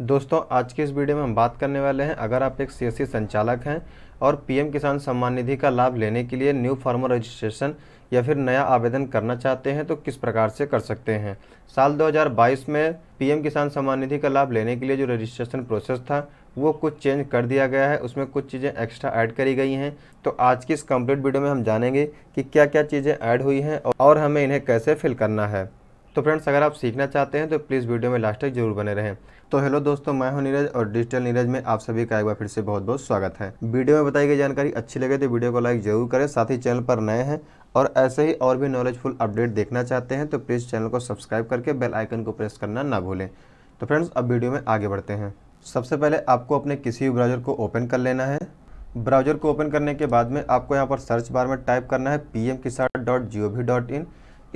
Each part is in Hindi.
दोस्तों आज के इस वीडियो में हम बात करने वाले हैं अगर आप एक सीएससी संचालक हैं और पीएम किसान सम्मान निधि का लाभ लेने के लिए न्यू फार्मर रजिस्ट्रेशन या फिर नया आवेदन करना चाहते हैं तो किस प्रकार से कर सकते हैं साल 2022 में पीएम किसान सम्मान निधि का लाभ लेने के लिए जो रजिस्ट्रेशन प्रोसेस था वो कुछ चेंज कर दिया गया है उसमें कुछ चीज़ें एक्स्ट्रा ऐड करी गई हैं तो आज की इस कंप्लीट वीडियो में हम जानेंगे कि क्या क्या चीज़ें ऐड हुई हैं और हमें इन्हें कैसे फिल करना है तो फ्रेंड्स अगर आप सीखना चाहते हैं तो प्लीज़ वीडियो में लास्ट तक जरूर बने रहें तो हेलो दोस्तों मैं हूं नीरज और डिजिटल नीरज में आप सभी का एक बार फिर से बहुत बहुत स्वागत है वीडियो में बताई गई जानकारी अच्छी लगे तो वीडियो को लाइक जरूर करें साथ ही चैनल पर नए हैं और ऐसे ही और भी नॉलेजफुल अपडेट देखना चाहते हैं तो प्लीज़ चैनल को सब्सक्राइब करके बेल आइकन को प्रेस करना ना भूलें तो फ्रेंड्स अब वीडियो में आगे बढ़ते हैं सबसे पहले आपको अपने किसी भी ब्राउज़र को ओपन कर लेना है ब्राउज़र को ओपन करने के बाद में आपको यहाँ पर सर्च बार में टाइप करना है P M Kisan dot G O V dot in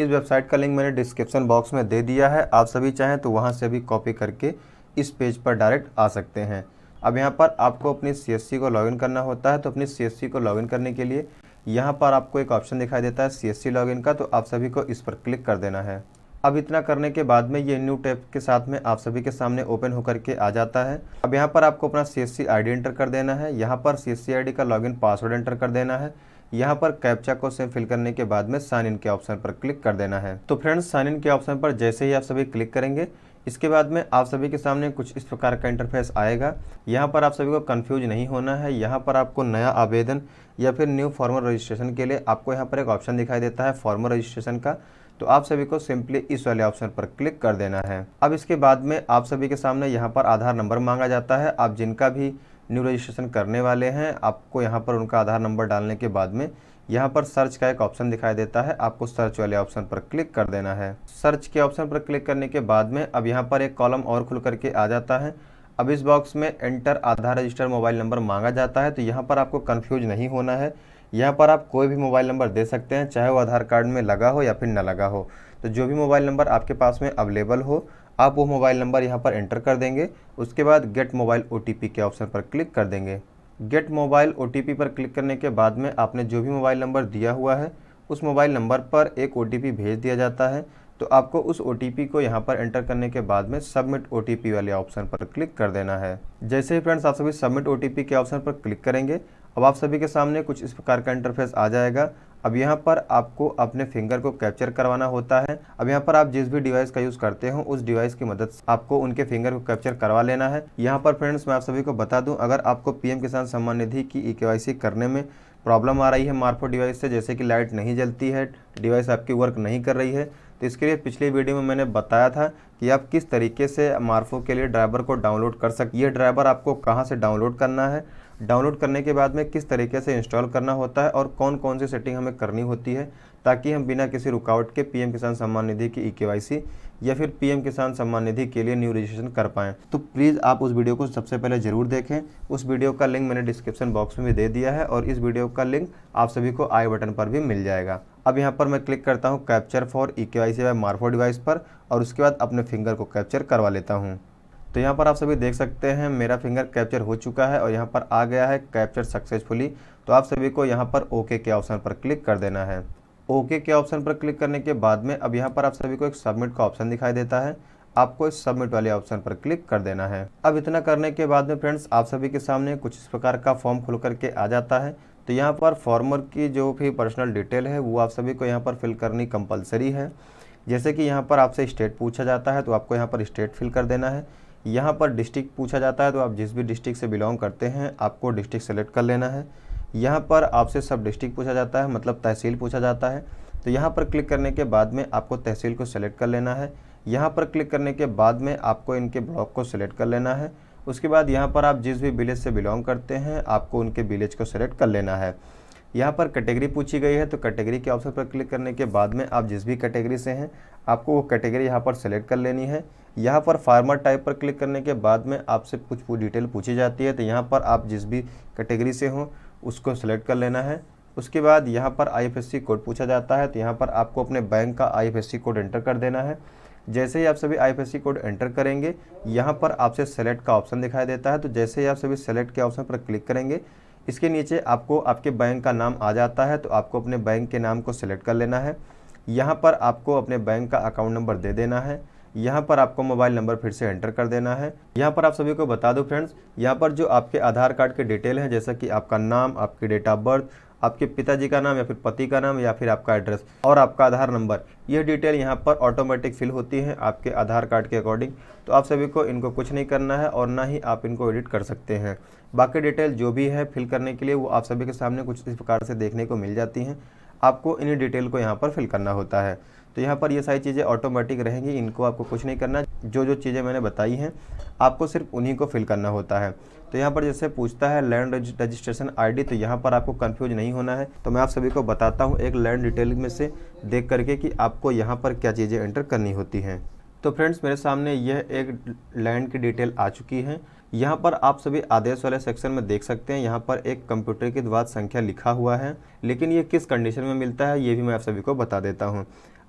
इस वेबसाइट का लिंक मैंने डिस्क्रिप्शन बॉक्स में दे दिया है आप सभी चाहें तो वहाँ से भी कॉपी करके इस पेज पर डायरेक्ट आ सकते हैं अब यहाँ पर आपको अपनी सी को लॉगिन करना होता है तो अपनी सी को लॉगिन करने के लिए यहाँ पर आपको एक ऑप्शन दिखाई देता है सी लॉगिन का तो आप सभी को इस पर क्लिक कर देना है अब इतना करने के बाद में ये न्यू टैब के साथ में आप सभी के सामने ओपन होकर के आ जाता है अब यहाँ पर आपको अपना सी एस एंटर कर देना है यहाँ पर सी एस का लॉगिन पासवर्ड एंटर कर देना है यहाँ पर कैप्चा को सेम फिल करने के बाद में साइन इन के ऑप्शन पर क्लिक कर देना है तो फ्रेंड्स साइन इन के ऑप्शन पर जैसे ही आप सभी क्लिक करेंगे इसके बाद में आप सभी के सामने कुछ इस प्रकार का इंटरफेस आएगा यहाँ पर आप सभी को कंफ्यूज नहीं होना है यहाँ पर आपको नया आवेदन या फिर न्यू फॉर्मल रजिस्ट्रेशन के लिए आपको यहाँ पर एक ऑप्शन दिखाई देता है फॉर्मल रजिस्ट्रेशन का तो आप सभी को सिंपली इस वाले ऑप्शन पर क्लिक कर देना है अब इसके बाद में आप सभी के सामने यहाँ पर आधार नंबर मांगा जाता है आप जिनका भी न्यू रजिस्ट्रेशन करने वाले हैं आपको यहाँ पर उनका आधार नंबर डालने के बाद में यहाँ पर सर्च का एक ऑप्शन दिखाई देता है आपको सर्च वाले ऑप्शन पर क्लिक कर देना है सर्च के ऑप्शन पर क्लिक करने के बाद में अब यहाँ पर एक कॉलम और खुल करके आ जाता है अब इस बॉक्स में enter Aadhaar register mobile number मांगा जाता है तो यहाँ पर आपको कन्फ्यूज नहीं होना है यहाँ पर आप कोई भी मोबाइल नंबर दे सकते हैं चाहे वो आधार कार्ड में लगा हो या फिर न लगा हो तो जो भी मोबाइल नंबर आपके पास में अवेलेबल हो आप वो मोबाइल नंबर यहाँ पर एंटर कर देंगे उसके बाद गेट मोबाइल ओ के ऑप्शन पर क्लिक कर देंगे गेट मोबाइल ओ पर क्लिक करने के बाद में आपने जो भी मोबाइल नंबर दिया हुआ है उस मोबाइल नंबर पर एक ओ भेज दिया जाता है तो आपको उस ओ को यहाँ पर एंटर करने के बाद में सबमिट ओ वाले ऑप्शन पर क्लिक कर देना है जैसे ही फ्रेंड्स आप सभी सबमिट ओ के ऑप्शन पर क्लिक करेंगे अब आप सभी के सामने कुछ इस प्रकार का इंटरफेस आ जाएगा अब यहाँ पर आपको अपने फिंगर को कैप्चर करवाना होता है अब यहाँ पर आप जिस भी डिवाइस का यूज़ करते हो उस डिवाइस की मदद से आपको उनके फिंगर को कैप्चर करवा लेना है यहाँ पर फ्रेंड्स मैं आप सभी को बता दूँ अगर आपको पीएम किसान सम्मान निधि की ई e करने में प्रॉब्लम आ रही है मार्फो डिवाइस से जैसे कि लाइट नहीं जलती है डिवाइस आपकी वर्क नहीं कर रही है तो इसके लिए पिछले वीडियो में मैंने बताया था कि आप किस तरीके से मार्फो के लिए ड्राइवर को डाउनलोड कर सकते ये ड्राइवर आपको कहाँ से डाउनलोड करना है डाउनलोड करने के बाद में किस तरीके से इंस्टॉल करना होता है और कौन कौन सी से सेटिंग हमें करनी होती है ताकि हम बिना किसी रुकावट के पीएम किसान सम्मान निधि की ई के या फिर पीएम किसान सम्मान निधि के लिए न्यू रजिस्ट्रेशन कर पाएँ तो प्लीज़ आप उस वीडियो को सबसे पहले ज़रूर देखें उस वीडियो का लिंक मैंने डिस्क्रिप्शन बॉक्स में भी दे दिया है और इस वीडियो का लिंक आप सभी को आई बटन पर भी मिल जाएगा अब यहाँ पर मैं क्लिक करता हूँ कैप्चर फॉर ई के वाई सी मार्फो डिवाइस पर और उसके बाद अपने फिंगर को कैप्चर करवा लेता हूँ तो यहाँ पर आप सभी देख सकते हैं मेरा फिंगर कैप्चर हो चुका है और यहाँ पर आ गया है कैप्चर सक्सेसफुली तो आप सभी को यहाँ पर ओके के ऑप्शन पर क्लिक कर देना है ओके के ऑप्शन पर क्लिक करने के बाद में अब यहाँ पर आप सभी को एक सबमिट का ऑप्शन दिखाई देता है आपको इस सबमिट वाले ऑप्शन पर क्लिक कर देना है अब इतना करने के बाद में फ्रेंड्स आप सभी के सामने कुछ इस प्रकार का फॉर्म खुल करके आ जाता है तो यहाँ पर फॉर्मर की जो भी पर्सनल डिटेल है वो आप सभी को यहाँ पर फिल करनी कंपलसरी है जैसे कि यहाँ पर आपसे स्टेट पूछा जाता है तो आपको यहाँ पर स्टेट फिल कर देना है यहाँ पर डिस्ट्रिक्ट पूछा जाता है तो आप जिस भी डिस्ट्रिक्ट से बिलोंग करते हैं आपको डिस्ट्रिक्ट सेलेक्ट कर लेना है यहाँ पर आपसे सब डिस्ट्रिक्ट पूछा जाता है मतलब तहसील पूछा जाता है तो यहाँ पर क्लिक करने के बाद में आपको तहसील को सेलेक्ट कर लेना है यहाँ पर क्लिक करने के बाद में आपको इनके ब्लॉक को सिलेक्ट कर लेना है उसके बाद यहाँ पर आप जिस भी विलेज से बिलोंग करते हैं आपको उनके विलेज को सिलेक्ट कर लेना है यहाँ पर कैटेगरी पूछी गई है तो कैटेगरी के ऑप्शन पर क्लिक करने के बाद में आप जिस भी कैटेगरी से हैं आपको वो कैटेगरी यहाँ पर सेलेक्ट कर लेनी है यहाँ पर फार्मर टाइप पर क्लिक करने के बाद में आपसे कुछ डिटेल पूछी जाती है तो यहाँ पर आप जिस भी कैटेगरी से हों उसको सेलेक्ट कर लेना है उसके बाद यहाँ पर आई कोड पूछा जाता है तो यहाँ पर आपको अपने बैंक का आई कोड एंटर कर देना है जैसे ही आप सभी आई कोड एंटर करेंगे यहाँ पर आपसे सेलेक्ट का ऑप्शन दिखाई देता है तो जैसे ही आप सभी सेलेक्ट के ऑप्शन पर क्लिक करेंगे इसके नीचे आपको आपके बैंक का नाम आ जाता है तो आपको अपने बैंक के नाम को सेलेक्ट कर लेना है यहाँ पर आपको अपने बैंक का अकाउंट नंबर दे देना है यहाँ पर आपको मोबाइल नंबर फिर से एंटर कर देना है यहाँ पर आप सभी को बता दो फ्रेंड्स यहाँ पर जो आपके आधार कार्ड के डिटेल हैं जैसा कि आपका नाम आपकी डेट ऑफ बर्थ आपके पिताजी का नाम या फिर पति का नाम या फिर आपका एड्रेस और आपका आधार नंबर ये डिटेल यहाँ पर ऑटोमेटिक फिल होती है आपके आधार कार्ड के अकॉर्डिंग तो आप सभी को इनको कुछ नहीं करना है और ना ही आप इनको एडिट कर सकते हैं बाकी डिटेल जो भी है फिल करने के लिए वो आप सभी के सामने कुछ इस प्रकार से देखने को मिल जाती हैं आपको इन्हीं डिटेल को यहाँ पर फिल करना होता है तो यहाँ पर ये सारी चीज़ें ऑटोमेटिक रहेंगी इनको आपको कुछ नहीं करना जो जो चीज़ें मैंने बताई हैं आपको सिर्फ उन्हीं को फिल करना होता है तो यहाँ पर जैसे पूछता है लैंड रजिस्ट्रेशन आईडी तो यहाँ पर आपको कंफ्यूज नहीं होना है तो मैं आप सभी को बताता हूँ एक लैंड डिटेल में से देख करके कि आपको यहाँ पर क्या चीज़ें एंटर करनी होती हैं तो फ्रेंड्स मेरे सामने यह एक लैंड की डिटेल आ चुकी है यहाँ पर आप सभी आदेश वाले सेक्शन में देख सकते हैं यहाँ पर एक कंप्यूटर की द्वारा संख्या लिखा हुआ है लेकिन ये किस कंडीशन में मिलता है ये भी मैं आप सभी को बता देता हूँ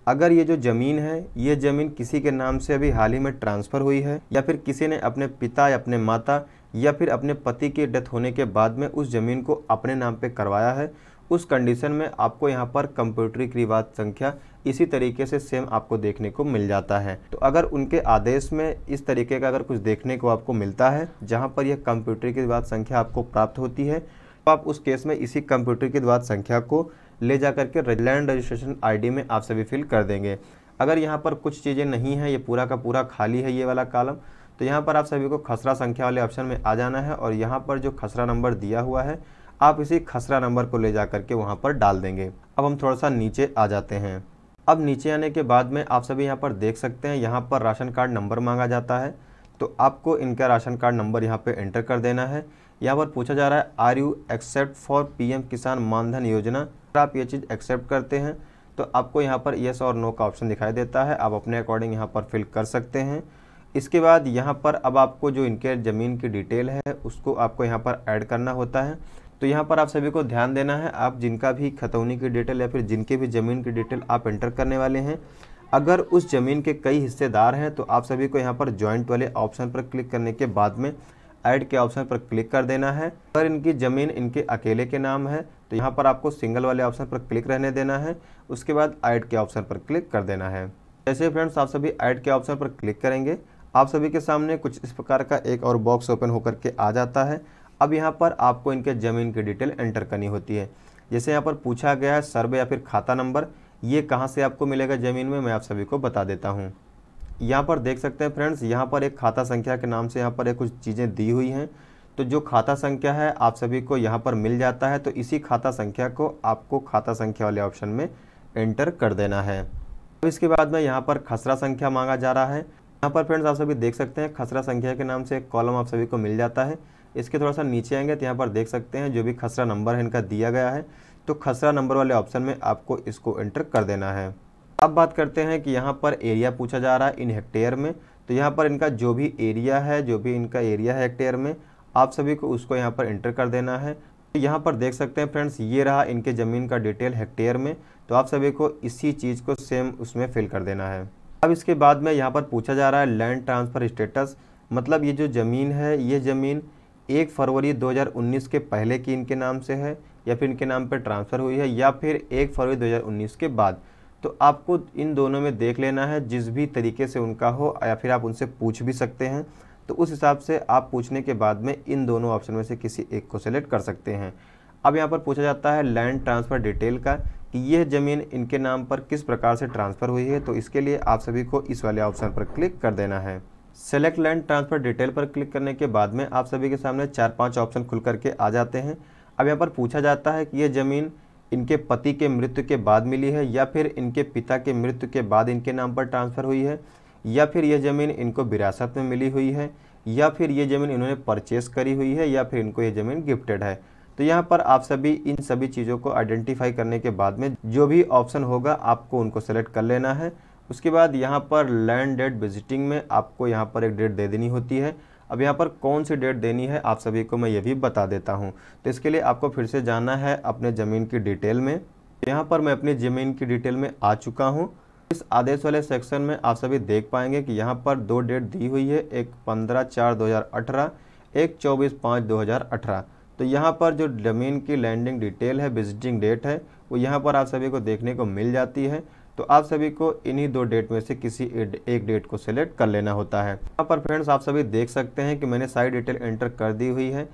अगर ये जो ज़मीन है ये ज़मीन किसी के नाम से अभी हाल ही में ट्रांसफ़र हुई है या फिर किसी ने अपने पिता या अपने माता या फिर अपने पति की डेथ होने के बाद में उस ज़मीन को अपने नाम पर करवाया है उस कंडीशन में आपको यहाँ पर की रिवाज संख्या इसी तरीके से सेम आपको देखने को मिल जाता है तो अगर उनके आदेश में इस तरीके का अगर कुछ देखने को आपको मिलता है जहाँ पर यह कंप्यूटर की रिवाज संख्या आपको प्राप्त होती है तो आप उस केस में इसी कंप्यूटर की रिवाज संख्या को ले जा करके लैंड रजिस्ट्रेशन आईडी में आप सभी फिल कर देंगे अगर यहाँ पर कुछ चीज़ें नहीं हैं ये पूरा का पूरा खाली है ये वाला कालम तो यहाँ पर आप सभी को खसरा संख्या वाले ऑप्शन में आ जाना है और यहाँ पर जो खसरा नंबर दिया हुआ है आप इसी खसरा नंबर को ले जा करके वहाँ पर डाल देंगे अब हम थोड़ा सा नीचे आ जाते हैं अब नीचे आने के बाद में आप सभी यहाँ पर देख सकते हैं यहाँ पर राशन कार्ड नंबर मांगा जाता है तो आपको इनका राशन कार्ड नंबर यहाँ पर एंटर कर देना है यहाँ पर पूछा जा रहा है are you accept for P Kisan Maandhan योजना अगर आप ये चीज़ एक्सेप्ट करते हैं तो आपको यहाँ पर येस और नो का ऑप्शन दिखाई देता है आप अपने अकॉर्डिंग यहाँ पर फिल कर सकते हैं इसके बाद यहाँ पर अब आपको जो इनके ज़मीन की डिटेल है उसको आपको यहाँ पर ऐड करना होता है तो यहाँ पर आप सभी को ध्यान देना है आप जिनका भी खतौनी की डिटेल या फिर जिनके भी ज़मीन की डिटेल आप एंटर करने वाले हैं अगर उस ज़मीन के कई हिस्सेदार हैं तो आप सभी को यहाँ पर जॉइंट वाले ऑप्शन पर क्लिक करने के बाद में ऐड के ऑप्शन पर क्लिक कर देना है अगर इनकी ज़मीन इनके अकेले के नाम है तो यहाँ पर आपको सिंगल वाले ऑप्शन पर क्लिक रहने देना है उसके बाद ऐड के ऑप्शन पर क्लिक कर देना है जैसे फ्रेंड्स आप सभी ऐड के ऑप्शन पर क्लिक करेंगे आप सभी के सामने कुछ इस प्रकार का एक और बॉक्स ओपन होकर के आ जाता है अब यहाँ पर आपको इनके ज़मीन की डिटेल एंटर करनी होती है जैसे यहाँ पर पूछा गया है सर्वे या फिर खाता नंबर ये कहाँ से आपको मिलेगा ज़मीन में मैं आप सभी को बता देता हूँ यहाँ पर देख सकते हैं फ्रेंड्स यहाँ पर एक खाता संख्या के नाम से यहाँ पर एक कुछ चीज़ें दी हुई हैं तो जो खाता संख्या है आप सभी को यहाँ पर मिल जाता है तो इसी खाता संख्या को आपको खाता संख्या वाले ऑप्शन में एंटर कर देना है अब इसके बाद में यहाँ पर खसरा संख्या मांगा जा रहा है यहाँ पर फ्रेंड्स आप सभी देख सकते हैं खसरा संख्या के नाम से एक कॉलम आप सभी को मिल जाता है इसके थोड़ा सा नीचे आएंगे तो यहाँ पर देख सकते हैं जो भी खसरा नंबर है इनका दिया गया है तो खसरा नंबर वाले ऑप्शन में आपको इसको एंटर कर देना है अब बात करते हैं कि यहाँ पर एरिया पूछा जा रहा है इन हेक्टेयर में तो यहाँ पर इनका जो भी एरिया है जो भी इनका एरिया है हेक्टेयर में आप सभी को उसको यहाँ पर एंटर कर देना है तो यहाँ पर देख सकते हैं फ्रेंड्स ये रहा इनके ज़मीन का डिटेल हेक्टेयर में तो आप सभी को इसी चीज़ को सेम उसमें फिल कर देना है अब इसके बाद में यहाँ पर पूछा जा रहा है लैंड ट्रांसफ़र स्टेटस मतलब ये जो ज़मीन है ये ज़मीन एक फरवरी 2019 के पहले की इनके नाम से है या फिर इनके नाम पर ट्रांसफ़र हुई है या फिर एक फरवरी 2019 के बाद तो आपको इन दोनों में देख लेना है जिस भी तरीके से उनका हो या फिर आप उनसे पूछ भी सकते हैं तो उस हिसाब से आप पूछने के बाद में इन दोनों ऑप्शन में से किसी एक को सिलेक्ट कर सकते हैं अब यहाँ पर पूछा जाता है लैंड ट्रांसफ़र डिटेल का कि यह ज़मीन इनके नाम पर किस प्रकार से ट्रांसफ़र हुई है तो इसके लिए आप सभी को इस वाले ऑप्शन पर क्लिक कर देना है सेलेक्ट लैंड ट्रांसफ़र डिटेल पर क्लिक करने के बाद में आप सभी के सामने चार पांच ऑप्शन खुल करके आ जाते हैं अब यहाँ पर पूछा जाता है कि ये ज़मीन इनके पति के मृत्यु के बाद मिली है या फिर इनके पिता के मृत्यु के बाद इनके नाम पर ट्रांसफ़र हुई है या फिर यह ज़मीन इनको विरासत में मिली हुई है या फिर ये ज़मीन इन्होंने परचेस करी हुई है या फिर इनको ये ज़मीन गिफ्टेड है तो यहाँ पर आप सभी इन सभी चीज़ों को आइडेंटिफाई करने के बाद में जो भी ऑप्शन होगा आपको उनको सेलेक्ट कर लेना है उसके बाद यहाँ पर लैंड डेट विजिटिंग में आपको यहाँ पर एक डेट दे देनी होती है अब यहाँ पर कौन सी डेट देनी है आप सभी को मैं ये भी बता देता हूँ तो इसके लिए आपको फिर से जाना है अपने ज़मीन की डिटेल में यहाँ पर मैं अपनी ज़मीन की डिटेल में आ चुका हूँ इस आदेश वाले सेक्शन में आप सभी देख पाएंगे कि यहाँ पर दो डेट दी हुई है एक पंद्रह चार दो हज़ार अठारह एक चौबीस पाँच दो हज़ार अठारह तो यहाँ पर जो ज़मीन की लैंडिंग डिटेल है विजिटिंग डेट है वो यहाँ पर आप सभी को देखने को मिल जाती है तो आप सभी को इन्हीं दो डेट में से किसी एक डेट को सिलेक्ट कर लेना होता है यहाँ पर फ्रेंड्स आप सभी देख सकते हैं कि मैंने सारी डिटेल एंटर कर दी हुई है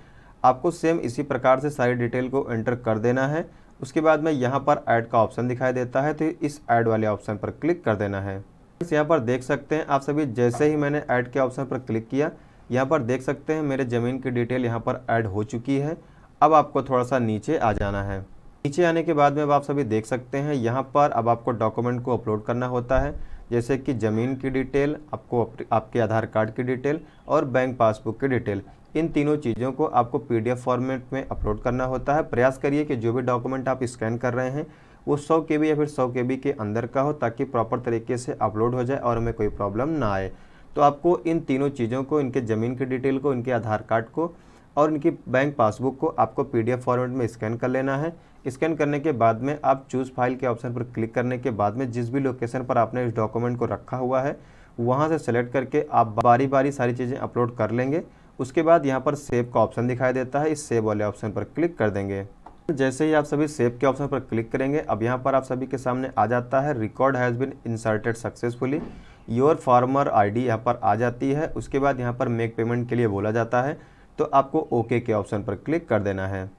आपको सेम इसी प्रकार से सारी डिटेल को एंटर कर देना है उसके बाद में यहाँ पर ऐड का ऑप्शन दिखाई देता है तो इस ऐड वाले ऑप्शन पर क्लिक कर देना है फ्रेंड्स यहाँ पर देख सकते हैं आप सभी जैसे ही मैंने ऐड के ऑप्शन पर क्लिक किया यहाँ पर देख सकते हैं मेरे ज़मीन की डिटेल यहाँ पर ऐड हो चुकी है अब आपको थोड़ा सा नीचे आ जाना है नीचे आने के बाद में अब आप सभी देख सकते हैं यहाँ पर अब आपको डॉक्यूमेंट को अपलोड करना होता है जैसे कि ज़मीन की डिटेल आपको आपके आधार कार्ड की डिटेल और बैंक पासबुक की डिटेल इन तीनों चीज़ों को आपको पीडीएफ फॉर्मेट में अपलोड करना होता है प्रयास करिए कि जो भी डॉक्यूमेंट आप स्कैन कर रहे हैं वो सौ के या फिर सौ के के अंदर का हो ताकि प्रॉपर तरीके से अपलोड हो जाए और हमें कोई प्रॉब्लम ना आए तो आपको इन तीनों चीज़ों को इनके ज़मीन की डिटेल को इनके आधार कार्ड को और इनकी बैंक पासबुक को आपको पीडीएफ फॉर्मेट में स्कैन कर लेना है स्कैन करने के बाद में आप चूज़ फाइल के ऑप्शन पर क्लिक करने के बाद में जिस भी लोकेशन पर आपने इस डॉक्यूमेंट को रखा हुआ है वहाँ से सेलेक्ट करके आप बारी बारी सारी चीज़ें अपलोड कर लेंगे उसके बाद यहाँ पर सेव का ऑप्शन दिखाई देता है इस सेव वाले ऑप्शन पर क्लिक कर देंगे जैसे ही आप सभी सेव के ऑप्शन पर क्लिक करेंगे अब यहाँ पर आप सभी के सामने आ जाता है record has been inserted successfully your farmer ID यहाँ पर आ जाती है उसके बाद यहाँ पर मेक पेमेंट के लिए बोला जाता है तो आपको ओके के ऑप्शन पर क्लिक कर देना है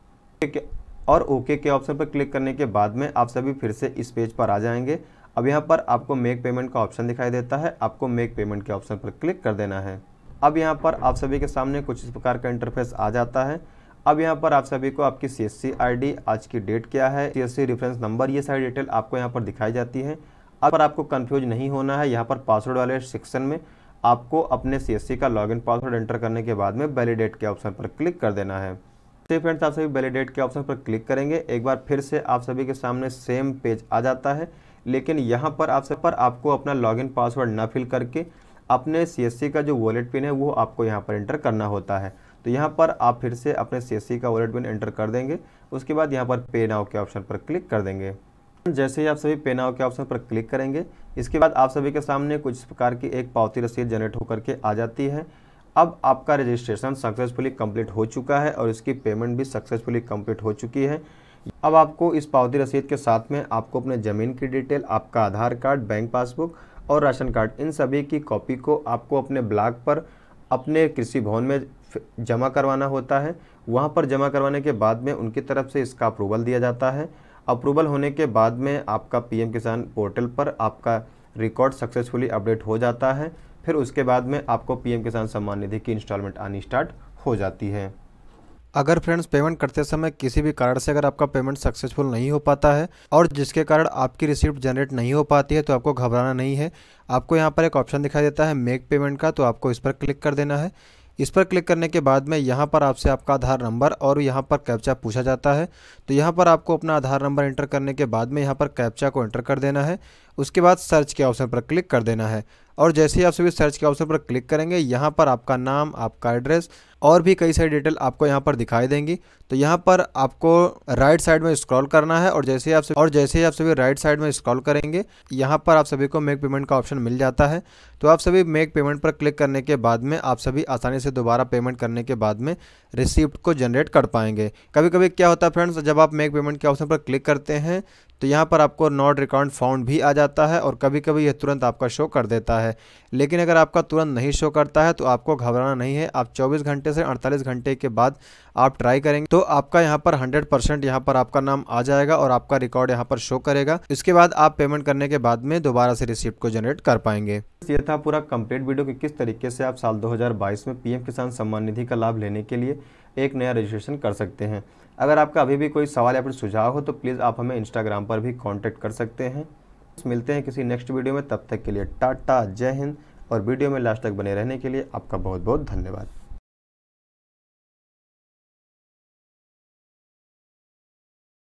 और ओके के ऑप्शन पर क्लिक करने के बाद में आप सभी फिर से इस पेज पर आ जाएंगे अब यहाँ पर आपको मेक पेमेंट का ऑप्शन दिखाई देता है आपको मेक पेमेंट के ऑप्शन पर क्लिक कर देना है अब यहाँ पर आप सभी के सामने कुछ इस प्रकार का इंटरफेस आ जाता है अब यहाँ पर आप सभी को आपकी सी एस आज की डेट क्या है सी रेफरेंस नंबर ये सारी डिटेल आपको यहाँ पर दिखाई जाती है अब पर आपको कन्फ्यूज नहीं होना है यहाँ पर पासवर्ड वाले सेक्शन में आपको अपने सी का लॉगिन पासवर्ड एंटर करने के बाद में वैलिडेट के ऑप्शन पर क्लिक कर देना है तो फ्रेंड्स आप सभी वैलिडेट के ऑप्शन पर क्लिक करेंगे एक बार फिर से आप सभी के सामने सेम पेज आ जाता है लेकिन यहाँ पर आप सब पर आपको अपना लॉगिन पासवर्ड ना फिल करके अपने सी का जो वॉलेट पिन है वो आपको यहाँ पर एंटर करना होता है तो यहाँ पर आप फिर से अपने सी का वॉलेट पिन एंटर कर देंगे उसके बाद यहाँ पर पे नाव के ऑप्शन पर क्लिक कर देंगे जैसे ही आप सभी पेनाओ के ऑप्शन पर क्लिक करेंगे इसके बाद आप सभी के सामने कुछ प्रकार की एक पावती रसीद जनरेट होकर के आ जाती है अब आपका रजिस्ट्रेशन सक्सेसफुली कंप्लीट हो चुका है और इसकी पेमेंट भी सक्सेसफुली कंप्लीट हो चुकी है अब आपको इस पावती रसीद के साथ में आपको अपने ज़मीन की डिटेल आपका आधार कार्ड बैंक पासबुक और राशन कार्ड इन सभी की कॉपी को आपको अपने ब्लॉक पर अपने कृषि भवन में जमा करवाना होता है वहाँ पर जमा करवाने के बाद में उनकी तरफ से इसका अप्रूवल दिया जाता है अप्रूवल होने के बाद में आपका पीएम किसान पोर्टल पर आपका रिकॉर्ड सक्सेसफुली अपडेट हो जाता है फिर उसके बाद में आपको पीएम किसान सम्मान निधि की इंस्टॉलमेंट आनी स्टार्ट हो जाती है अगर फ्रेंड्स पेमेंट करते समय किसी भी कारण से अगर आपका पेमेंट सक्सेसफुल नहीं हो पाता है और जिसके कारण आपकी रिसिप्ट जनरेट नहीं हो पाती है तो आपको घबराना नहीं है आपको यहाँ पर एक ऑप्शन दिखाई देता है मेक पेमेंट का तो आपको इस पर क्लिक कर देना है इस पर क्लिक करने के बाद में यहाँ पर आपसे आपका आधार नंबर और यहाँ पर कैप्चा पूछा जाता है तो यहाँ पर आपको अपना आधार नंबर एंटर करने के बाद में यहाँ पर कैप्चा को एंटर कर देना है उसके बाद सर्च के ऑप्शन पर क्लिक कर देना है और जैसे ही आप सभी सर्च के ऑप्शन पर क्लिक करेंगे यहाँ पर आपका नाम आपका एड्रेस और भी कई सारी डिटेल आपको यहाँ पर दिखाई देंगी तो यहाँ पर आपको राइट साइड में स्क्रॉल करना है और जैसे ही आप और जैसे ही आप सभी राइट साइड में स्क्रॉल करेंगे यहाँ पर आप सभी को मेक पेमेंट का ऑप्शन मिल जाता है तो आप सभी मेक पेमेंट पर क्लिक करने के बाद में आप सभी आसानी से दोबारा पेमेंट करने के बाद में रिसिप्ट को जनरेट कर पाएंगे कभी कभी क्या होता है फ्रेंड्स जब आप मेक पेमेंट के ऑप्शन पर क्लिक करते हैं तो यहाँ पर आपको नॉट रिकॉर्ड फाउंड भी आ जाता है और कभी कभी यह तुरंत आपका शो कर देता है लेकिन अगर आपका तुरंत नहीं शो करता है तो आपको घबराना नहीं है आप 24 घंटे से 48 घंटे के बाद आप ट्राई करेंगे तो आपका यहाँ पर 100 परसेंट यहाँ पर आपका नाम आ जाएगा और आपका रिकॉर्ड यहाँ पर शो करेगा इसके बाद आप पेमेंट करने के बाद में दोबारा से रिसिप्ट को जनरेट कर पाएंगे ये था पूरा कम्प्लीट वीडियो की किस तरीके से आप साल दो में पी किसान सम्मान निधि का लाभ लेने के लिए एक नया रजिस्ट्रेशन कर सकते हैं अगर आपका अभी भी कोई सवाल या फिर सुझाव हो तो प्लीज़ आप हमें इंस्टाग्राम पर भी कॉन्टैक्ट कर सकते हैं मिलते हैं किसी नेक्स्ट वीडियो में तब तक के लिए टाटा जय हिंद और वीडियो में लास्ट तक बने रहने के लिए आपका बहुत बहुत धन्यवाद